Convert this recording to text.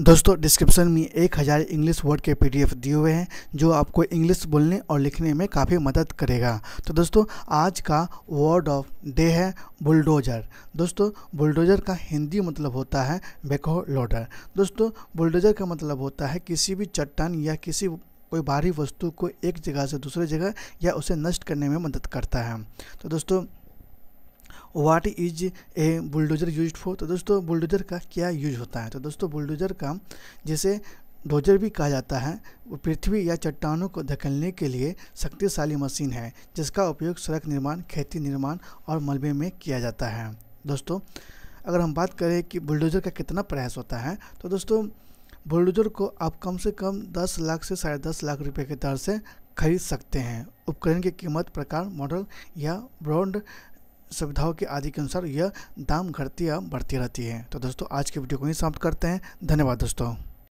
दोस्तों डिस्क्रिप्शन में एक हज़ार इंग्लिश वर्ड के पीडीएफ दिए हुए हैं जो आपको इंग्लिश बोलने और लिखने में काफ़ी मदद करेगा तो दोस्तों आज का वर्ड ऑफ डे है बुलडोजर दोस्तों बुलडोजर का हिंदी मतलब होता है बेको लोडर दोस्तों बुलडोजर का मतलब होता है किसी भी चट्टान या किसी कोई भारी वस्तु को एक जगह से दूसरे जगह या उसे नष्ट करने में मदद करता है तो दोस्तों what is a bulldozer use for तो दोस्तों बुलडोज़र का क्या यूज होता है तो दोस्तों बुलडोज़र का जैसे डोजर भी कहा जाता है वो पृथ्वी या चट्टानों को धकेलने के लिए शक्तिशाली मशीन है जिसका उपयोग सड़क निर्माण खेती निर्माण और मलबे में किया जाता है दोस्तों अगर हम बात करें कि बुलडोज़र का कितना प्रयास होता है तो दोस्तों बुलडोज़र को आप कम से कम 10 लाख से साढ़े दस लाख रुपए के दर से खरीद सकते हैं उपकरण की कीमत प्रकार मॉडल या ब्रांड सुविधाओं के आदि के अनुसार यह दाम घटती या बढ़ती रहती है तो दोस्तों आज की वीडियो को ही समाप्त करते हैं धन्यवाद दोस्तों